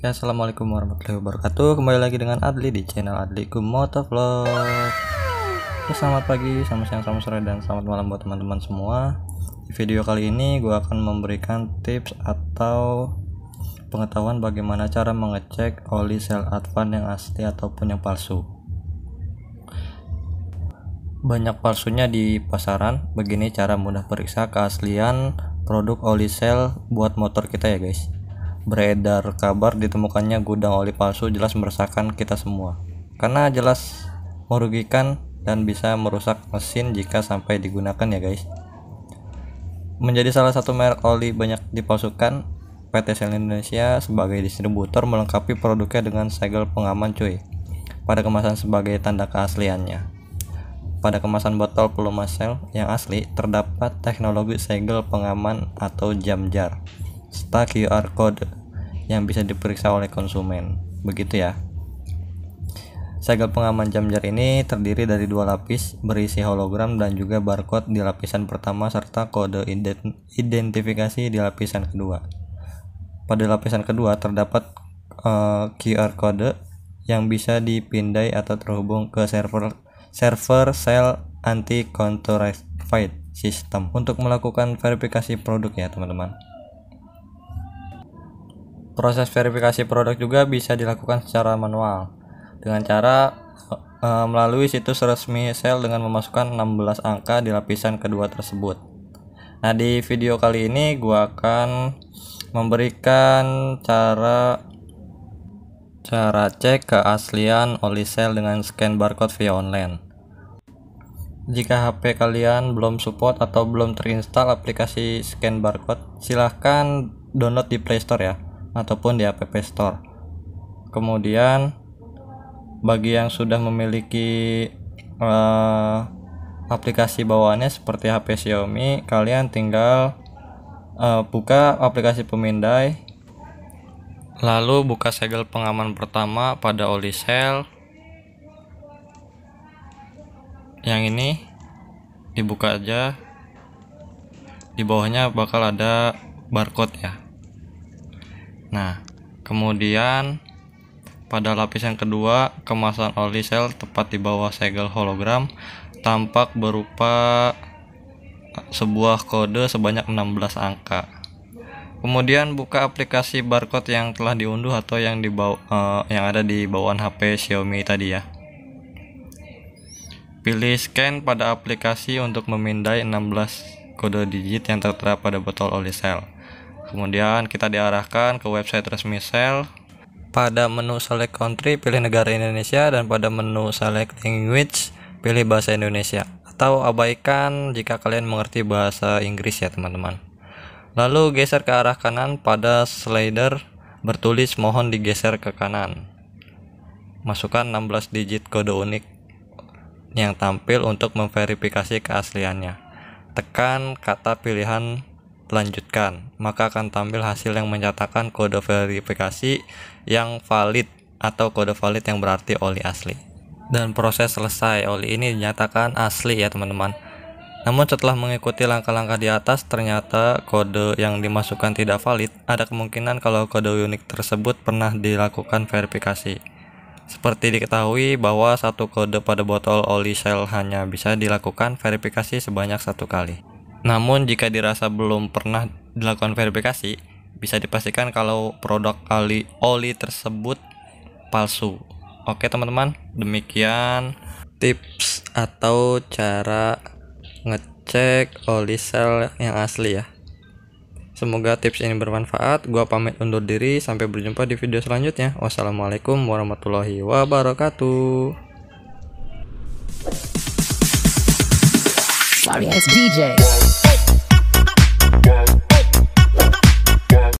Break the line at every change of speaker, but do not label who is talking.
Ya assalamualaikum warahmatullahi wabarakatuh Kembali lagi dengan Adli di channel Adli Kumotovlog ya, Selamat pagi, selamat siang, selamat sore, dan selamat malam buat teman-teman semua Di video kali ini gue akan memberikan tips atau pengetahuan bagaimana cara mengecek oli sel advan yang asli ataupun yang palsu Banyak palsunya di pasaran, begini cara mudah periksa keaslian produk oli sel buat motor kita ya guys beredar kabar ditemukannya gudang oli palsu jelas meresahkan kita semua karena jelas merugikan dan bisa merusak mesin jika sampai digunakan ya guys menjadi salah satu merek oli banyak dipalsukan PT Shell Indonesia sebagai distributor melengkapi produknya dengan segel pengaman cuy pada kemasan sebagai tanda keasliannya pada kemasan botol pelumas Shell yang asli terdapat teknologi segel pengaman atau jam jar serta QR code yang bisa diperiksa oleh konsumen. Begitu ya. Segel pengaman jam jari ini terdiri dari dua lapis berisi hologram dan juga barcode di lapisan pertama serta kode identifikasi di lapisan kedua. Pada lapisan kedua terdapat uh, eh, QR code yang bisa dipindai atau terhubung ke server server sel anti counterfeit system untuk melakukan verifikasi produk ya teman-teman. Proses verifikasi produk juga bisa dilakukan secara manual dengan cara e, melalui situs resmi sel dengan memasukkan 16 angka di lapisan kedua tersebut. Nah, di video kali ini gua akan memberikan cara cara cek keaslian oli sel dengan scan barcode via online. Jika HP kalian belum support atau belum terinstall aplikasi scan barcode, silahkan download di Play Store ya ataupun di App Store. Kemudian bagi yang sudah memiliki uh, aplikasi bawaannya seperti HP Xiaomi, kalian tinggal uh, buka aplikasi pemindai lalu buka segel pengaman pertama pada oli sel yang ini dibuka aja di bawahnya bakal ada barcode ya Nah, kemudian pada lapis yang kedua, kemasan oli sel tepat di bawah segel hologram tampak berupa sebuah kode sebanyak 16 angka. Kemudian buka aplikasi barcode yang telah diunduh atau yang di uh, yang ada di bawaan HP Xiaomi tadi ya. Pilih scan pada aplikasi untuk memindai 16 kode digit yang tertera pada botol oli sel. Kemudian kita diarahkan ke website resmi Shell. Pada menu select country pilih negara Indonesia dan pada menu select language pilih bahasa Indonesia atau abaikan jika kalian mengerti bahasa Inggris ya teman-teman. Lalu geser ke arah kanan pada slider bertulis mohon digeser ke kanan. Masukkan 16 digit kode unik yang tampil untuk memverifikasi keasliannya. Tekan kata pilihan lanjutkan, maka akan tampil hasil yang menyatakan kode verifikasi yang valid atau kode valid yang berarti oli asli. Dan proses selesai, oli ini dinyatakan asli ya teman-teman. Namun setelah mengikuti langkah-langkah di atas, ternyata kode yang dimasukkan tidak valid, ada kemungkinan kalau kode unik tersebut pernah dilakukan verifikasi. Seperti diketahui bahwa satu kode pada botol oli Shell hanya bisa dilakukan verifikasi sebanyak satu kali. Namun jika dirasa belum pernah dilakukan verifikasi, bisa dipastikan kalau produk kali oli tersebut palsu. Oke teman-teman, demikian tips atau cara ngecek oli sel yang asli ya. Semoga tips ini bermanfaat. Gua pamit undur diri sampai berjumpa di video selanjutnya. Wassalamualaikum warahmatullahi wabarakatuh. Sorry, it's DJ.